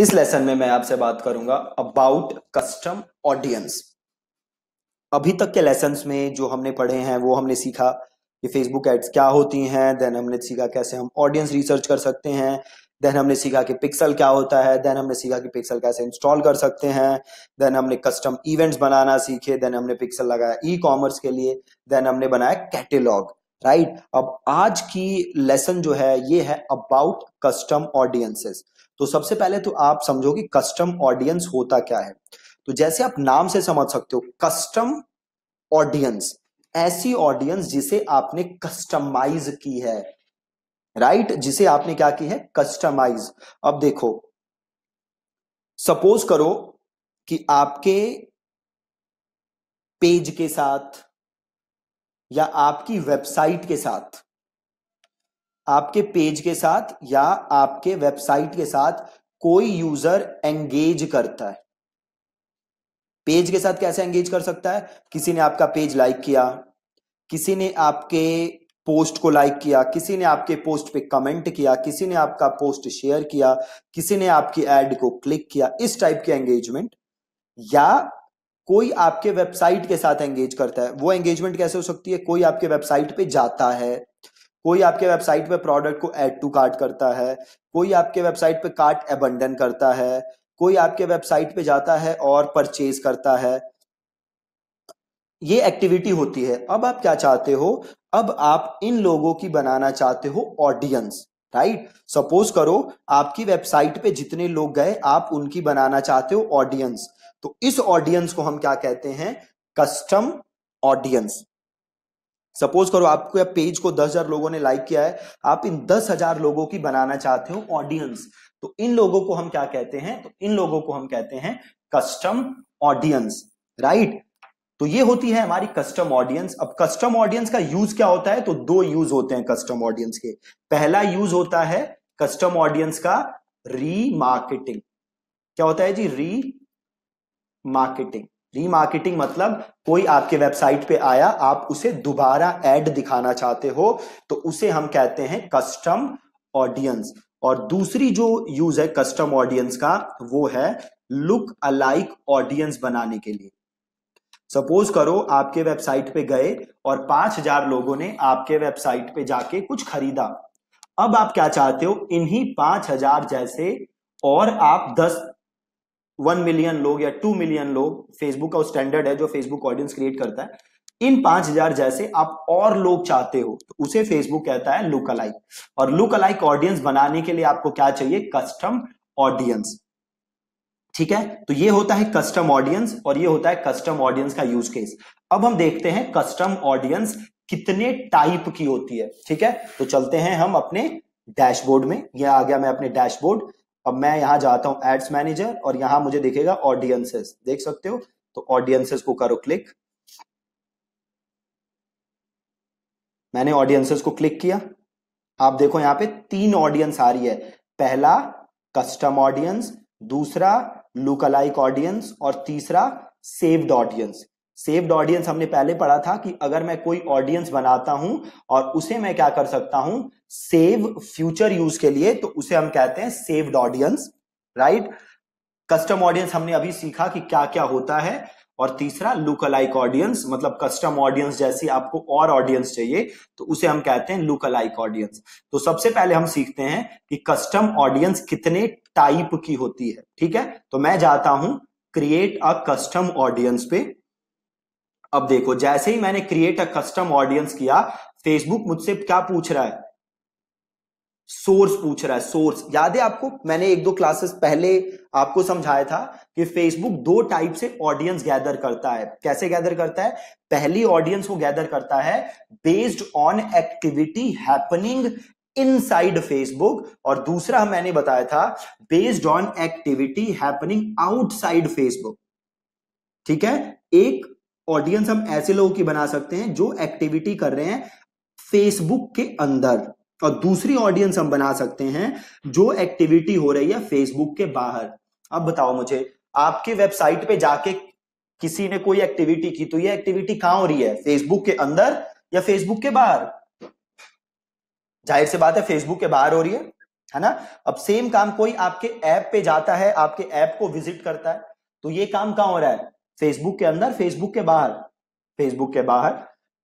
इस लेसन में मैं आपसे बात करूंगा अबाउट कस्टम ऑडियंस अभी तक के लेसन में जो हमने पढ़े हैं वो हमने सीखा कि फेसबुक एड्स क्या होती हैं देन हमने सीखा कैसे हम ऑडियंस रिसर्च कर सकते हैं देन हमने सीखा कि पिक्सल क्या होता है देन हमने सीखा कि पिक्सल कैसे इंस्टॉल कर सकते हैं देन हमने कस्टम इवेंट्स बनाना सीखे देन हमने पिक्सल लगाया ई कॉमर्स के लिए देन हमने बनाया कैटेलॉग राइट अब आज की लेसन जो है ये है अबाउट कस्टम ऑडियंसेस तो सबसे पहले तो आप समझो कि कस्टम ऑडियंस होता क्या है तो जैसे आप नाम से समझ सकते हो कस्टम ऑडियंस ऐसी ऑडियंस जिसे आपने कस्टमाइज की है राइट right? जिसे आपने क्या की है कस्टमाइज अब देखो सपोज करो कि आपके पेज के साथ या आपकी वेबसाइट के साथ आपके पेज के साथ या आपके वेबसाइट के साथ कोई यूजर एंगेज करता है पेज के साथ कैसे एंगेज कर सकता है किसी ने आपका पेज लाइक किया किसी ने आपके पोस्ट को लाइक किया किसी ने आपके पोस्ट पे कमेंट किया किसी ने आपका पोस्ट शेयर किया किसी ने आपकी एड को क्लिक किया इस टाइप के एंगेजमेंट या कोई आपके वेबसाइट के साथ एंगेज करता है वो एंगेजमेंट कैसे हो सकती है कोई आपके वेबसाइट पे जाता है कोई आपके वेबसाइट पे प्रोडक्ट को ऐड टू कार्ट करता है कोई आपके वेबसाइट पे कार्ट एबंडन करता है कोई आपके वेबसाइट पे जाता है और परचेज करता है ये एक्टिविटी होती है अब आप क्या चाहते हो अब आप इन लोगों की बनाना चाहते हो ऑडियंस राइट सपोज करो आपकी वेबसाइट पे जितने लोग गए आप उनकी बनाना चाहते हो ऑडियंस तो इस ऑडियंस को हम क्या कहते हैं कस्टम ऑडियंस सपोज करो आपको पेज को दस हजार लोगों ने लाइक किया है आप इन दस हजार लोगों की बनाना चाहते हो ऑडियंस तो इन लोगों को हम क्या कहते हैं तो इन लोगों को हम कहते हैं कस्टम ऑडियंस राइट तो ये होती है हमारी कस्टम ऑडियंस अब कस्टम ऑडियंस का यूज क्या होता है तो दो यूज होते हैं कस्टम ऑडियंस के पहला यूज होता है कस्टम ऑडियंस का री मार्केटिंग क्या होता है जी री मार्केटिंग रीमार्केटिंग मतलब कोई आपके वेबसाइट पे आया आप उसे दोबारा एड दिखाना चाहते हो तो उसे हम कहते हैं कस्टम ऑडियंस और दूसरी जो यूज है कस्टम ऑडियंस का वो है लुक अलाइक ऑडियंस बनाने के लिए सपोज करो आपके वेबसाइट पे गए और पांच हजार लोगों ने आपके वेबसाइट पे जाके कुछ खरीदा अब आप क्या चाहते हो इन्हीं पांच हजार जैसे और आप दस वन मिलियन लोग या टू मिलियन लोग फेसबुक का स्टैंडर्ड है जो फेसबुक ऑडियंस क्रिएट करता है इन पांच हजार जैसे आप और लोग चाहते हो तो उसे फेसबुक कहता है लुक अलाइक और लुक अलाइक ऑडियंस बनाने के लिए आपको क्या चाहिए कस्टम ऑडियंस ठीक है तो ये होता है कस्टम ऑडियंस और ये होता है कस्टम ऑडियंस का यूज केस अब हम देखते हैं कस्टम ऑडियंस कितने टाइप की होती है ठीक है तो चलते हैं हम अपने डैशबोर्ड में यह आ गया मैं अपने डैशबोर्ड अब मैं यहां जाता हूं एड्स मैनेजर और यहां मुझे दिखेगा ऑडियंसेस देख सकते हो तो ऑडियंसेस को करो क्लिक मैंने ऑडियंसेस को क्लिक किया आप देखो यहां पे तीन ऑडियंस आ रही है पहला कस्टम ऑडियंस दूसरा लुकलाइक ऑडियंस और तीसरा सेव्ड ऑडियंस सेव्ड ऑडियंस हमने पहले पढ़ा था कि अगर मैं कोई ऑडियंस बनाता हूं और उसे मैं क्या कर सकता हूं सेव फ्यूचर यूज के लिए तो उसे हम कहते हैं saved audience right custom audience हमने अभी सीखा कि क्या क्या होता है और तीसरा लुक अलाइक ऑडियंस मतलब कस्टम ऑडियंस जैसी आपको और ऑडियंस चाहिए तो उसे हम कहते हैं लुक अलाइक ऑडियंस तो सबसे पहले हम सीखते हैं कि कस्टम ऑडियंस कितने टाइप की होती है ठीक है तो मैं जाता हूं क्रिएट अ कस्टम ऑडियंस पे अब देखो जैसे ही मैंने क्रिएट अ कस्टम ऑडियंस किया फेसबुक मुझसे क्या पूछ रहा है सोर्स पूछ रहा है सोर्स याद है आपको मैंने एक दो क्लासेस पहले आपको समझाया था कि फेसबुक दो टाइप से ऑडियंस गैदर करता है कैसे गैदर करता है पहली ऑडियंस वो गैदर करता है based on activity happening inside Facebook और दूसरा मैंने बताया था based on activity happening outside Facebook ठीक है एक ऑडियंस हम ऐसे लोगों की बना सकते हैं जो एक्टिविटी कर रहे हैं फेसबुक के अंदर और दूसरी ऑडियंस हम बना सकते हैं जो एक्टिविटी हो रही है फेसबुक के बाहर अब बताओ मुझे आपके वेबसाइट पे जाके किसी ने कोई एक्टिविटी की तो ये एक्टिविटी कहां हो रही है फेसबुक के अंदर या फेसबुक के बाहर जाहिर से बात है फेसबुक के बाहर हो रही है है ना अब सेम काम कोई आपके ऐप पे जाता है आपके ऐप को विजिट करता है तो ये काम कहां हो रहा है फेसबुक के अंदर फेसबुक के बाहर फेसबुक के बाहर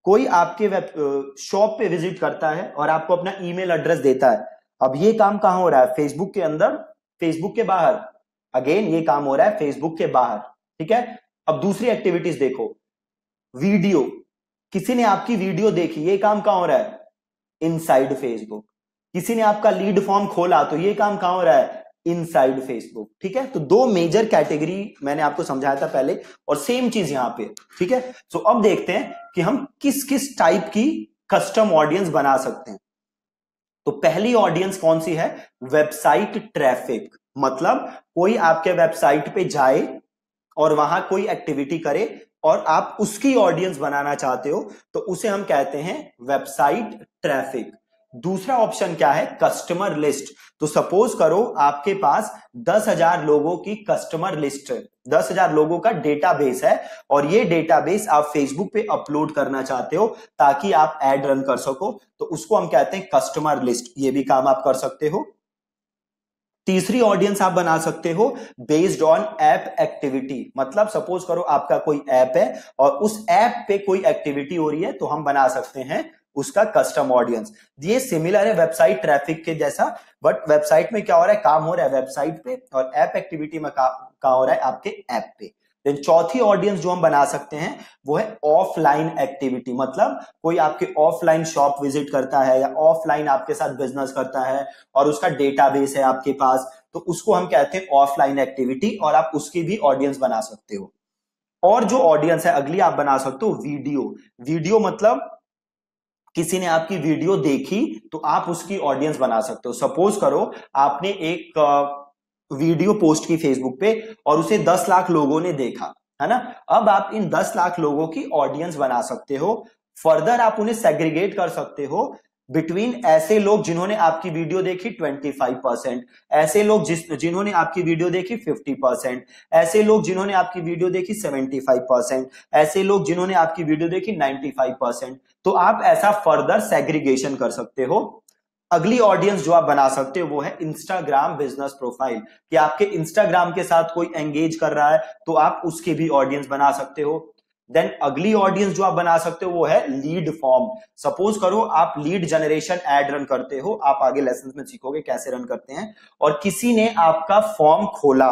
कोई आपके वेब शॉप पे विजिट करता है और आपको अपना ईमेल एड्रेस देता है अब ये काम कहां हो रहा है फेसबुक के अंदर फेसबुक के बाहर अगेन ये काम हो रहा है फेसबुक के बाहर ठीक है अब दूसरी एक्टिविटीज देखो वीडियो किसी ने आपकी वीडियो देखी ये काम कहां हो रहा है इनसाइड फेसबुक किसी ने आपका लीड फॉर्म खोला तो ये काम कहां हो रहा है इनसाइड फेसबुक ठीक है तो दो मेजर कैटेगरी मैंने आपको समझाया था पहले और सेम चीज यहां पे ठीक है सो अब देखते हैं कि हम किस किस टाइप की कस्टम ऑडियंस बना सकते हैं तो पहली ऑडियंस कौन सी है वेबसाइट ट्रैफिक मतलब कोई आपके वेबसाइट पे जाए और वहां कोई एक्टिविटी करे और आप उसकी ऑडियंस बनाना चाहते हो तो उसे हम कहते हैं वेबसाइट ट्रैफिक दूसरा ऑप्शन क्या है कस्टमर लिस्ट तो सपोज करो आपके पास दस हजार लोगों की कस्टमर लिस्ट दस हजार लोगों का डेटाबेस है और ये डेटाबेस आप फेसबुक पे अपलोड करना चाहते हो ताकि आप एड रन कर सको तो उसको हम कहते हैं कस्टमर लिस्ट ये भी काम आप कर सकते हो तीसरी ऑडियंस आप बना सकते हो बेस्ड ऑन ऐप एक्टिविटी मतलब सपोज करो आपका कोई ऐप है और उस ऐप पे कोई एक्टिविटी हो रही है तो हम बना सकते हैं उसका कस्टम ऑडियंस ये सिमिलर है वेबसाइट ट्रैफिक के जैसा बट वेबसाइट में क्या हो रहा है काम हो रहा है वेबसाइट पे और ऐप एक्टिविटी में का, का हो रहा है आपके ऐप पे देन चौथी ऑडियंस जो हम बना सकते हैं वो है ऑफलाइन एक्टिविटी मतलब कोई आपके ऑफलाइन शॉप विजिट करता है या ऑफलाइन आपके साथ बिजनेस करता है और उसका डेटाबेस है आपके पास तो उसको हम कहते हैं ऑफलाइन एक्टिविटी और आप उसकी भी ऑडियंस बना सकते हो और जो ऑडियंस है अगली आप बना सकते हो वीडियो वीडियो मतलब किसी ने आपकी वीडियो देखी तो आप उसकी ऑडियंस बना सकते हो सपोज करो आपने एक वीडियो पोस्ट की फेसबुक पे और उसे 10 लाख लोगों ने देखा है ना अब आप इन 10 लाख लोगों की ऑडियंस बना सकते हो फर्दर आप उन्हें सेग्रीगेट कर सकते हो बिटवीन ऐसे लोग जिन्होंने आपकी वीडियो देखी 25 परसेंट ऐसे लोग जिस जिन्होंने आपकी वीडियो देखी 50 परसेंट ऐसे लोग जिन्होंने आपकी वीडियो देखी 75 परसेंट ऐसे लोग जिन्होंने आपकी वीडियो देखी 95 परसेंट तो आप ऐसा फर्दर सेग्रीगेशन कर सकते हो अगली ऑडियंस जो आप बना सकते हो वो है इंस्टाग्राम बिजनेस प्रोफाइल कि आपके इंस्टाग्राम के साथ कोई एंगेज कर रहा है तो आप उसकी भी ऑडियंस बना सकते हो देन अगली ऑडियंस जो आप बना सकते हो वो है लीड फॉर्म सपोज करो आप लीड जनरेशन एड रन करते हो आप आगे लेसन में सीखोगे कैसे रन करते हैं और किसी ने आपका फॉर्म खोला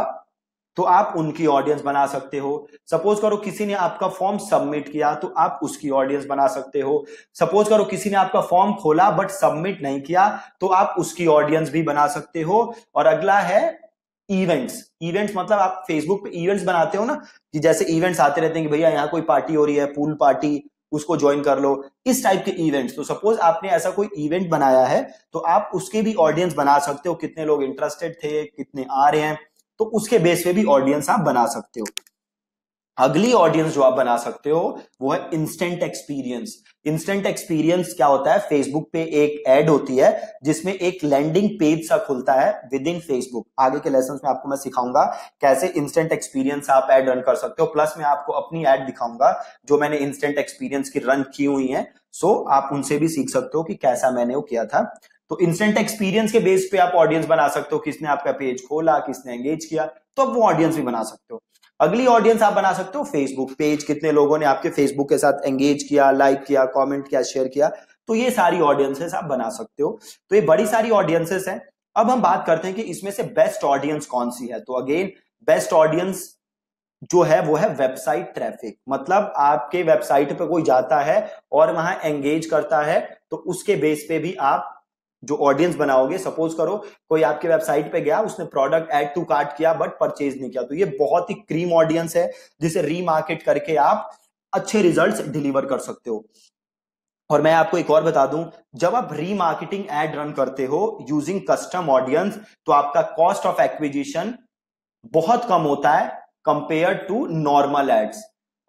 तो आप उनकी ऑडियंस बना सकते हो सपोज करो किसी ने आपका फॉर्म सबमिट किया तो आप उसकी ऑडियंस बना सकते हो सपोज करो किसी ने आपका फॉर्म खोला बट सबमिट नहीं किया तो आप उसकी ऑडियंस भी बना सकते हो और अगला है इवेंट्स इवेंट्स मतलब आप फेसबुक पे इवेंट्स बनाते हो ना कि जैसे इवेंट्स आते रहते हैं कि भैया यहाँ कोई पार्टी हो रही है पूल पार्टी उसको ज्वाइन कर लो इस टाइप के इवेंट्स तो सपोज आपने ऐसा कोई इवेंट बनाया है तो आप उसके भी ऑडियंस बना सकते हो कितने लोग इंटरेस्टेड थे कितने आ रहे हैं तो उसके बेस पे भी ऑडियंस आप बना सकते हो अगली ऑडियंस जो आप बना सकते हो वो है इंस्टेंट एक्सपीरियंस इंस्टेंट एक्सपीरियंस क्या होता है फेसबुक पे एक एड होती है जिसमें एक लैंडिंग पेज सा खुलता है विद इन फेसबुक आगे के लेसन में आपको मैं सिखाऊंगा कैसे इंस्टेंट एक्सपीरियंस आप एड रन कर सकते हो प्लस मैं आपको अपनी एड दिखाऊंगा जो मैंने इंस्टेंट एक्सपीरियंस की रन की हुई है सो so, आप उनसे भी सीख सकते हो कि कैसा मैंने वो किया था तो इंस्टेंट एक्सपीरियंस के बेस पे आप ऑडियंस बना सकते हो किसने आपका पेज खोला किसने एंगेज किया तो आप वो ऑडियंस भी बना सकते हो अगली ऑडियंस आप बना सकते हो फेसबुक पेज कितने लोगों ने आपके फेसबुक के साथ एंगेज किया लाइक किया कॉमेंट किया शेयर किया तो ये सारी ऑडियंसेस आप बना सकते हो तो ये बड़ी सारी ऑडियंसेस हैं अब हम बात करते हैं कि इसमें से बेस्ट ऑडियंस कौन सी है तो अगेन बेस्ट ऑडियंस जो है वो है वेबसाइट ट्रैफिक मतलब आपके वेबसाइट पे कोई जाता है और वहां एंगेज करता है तो उसके बेस पे भी आप जो ऑडियंस बनाओगे सपोज करो कोई आपके वेबसाइट पे गया उसने प्रोडक्ट ऐड टू कार्ट किया बट परचेज नहीं किया तो ये बहुत ही क्रीम ऑडियंस है जिसे रीमार्केट करके आप अच्छे रिजल्ट्स डिलीवर कर सकते हो और मैं आपको एक और बता दूं जब आप रीमार्केटिंग एड रन करते हो यूजिंग कस्टम ऑडियंस तो आपका कॉस्ट ऑफ एक्विजिशन बहुत कम होता है कंपेयर टू नॉर्मल एड्स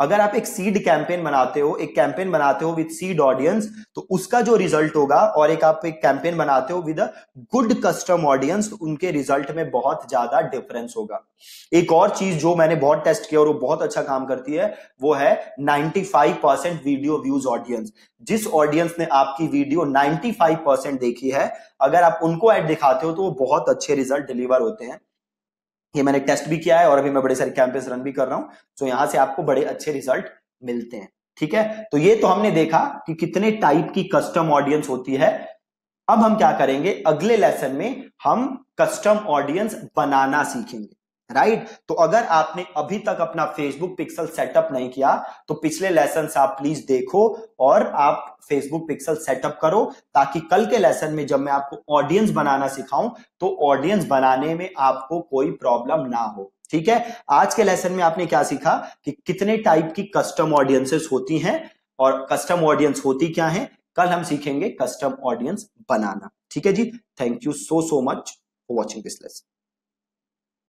अगर आप एक सीड कैंपेन बनाते हो एक कैंपेन बनाते हो विद सीड ऑडियंस तो उसका जो रिजल्ट होगा और एक आप एक कैंपेन बनाते हो with a good custom audience तो उनके रिजल्ट में बहुत ज्यादा डिफरेंस होगा एक और चीज जो मैंने बहुत टेस्ट किया और वो बहुत अच्छा काम करती है वो है 95 परसेंट वीडियो व्यूज ऑडियंस जिस ऑडियंस ने आपकी वीडियो 95 परसेंट देखी है अगर आप उनको एड दिखाते हो तो वो बहुत अच्छे रिजल्ट डिलीवर होते हैं ये मैंने टेस्ट भी किया है और अभी मैं बड़े सारे कैंपेस रन भी कर रहा हूं तो यहां से आपको बड़े अच्छे रिजल्ट मिलते हैं ठीक है तो ये तो हमने देखा कि कितने टाइप की कस्टम ऑडियंस होती है अब हम क्या करेंगे अगले लेसन में हम कस्टम ऑडियंस बनाना सीखेंगे राइट तो अगर आपने अभी तक अपना फेसबुक पिक्सल सेटअप नहीं किया तो पिछले लेसन आप प्लीज देखो और आप फेसबुक पिक्सल सेटअप करो ताकि कल के लेसन में जब मैं आपको ऑडियंस बनाना सिखाऊं तो ऑडियंस बनाने में आपको कोई प्रॉब्लम ना हो ठीक है आज के लेसन में आपने क्या सीखा कि कितने टाइप की कस्टम ऑडियंसेस होती हैं और कस्टम ऑडियंस होती क्या है कल हम सीखेंगे कस्टम ऑडियंस बनाना ठीक है जी thank you so so much for watching this lesson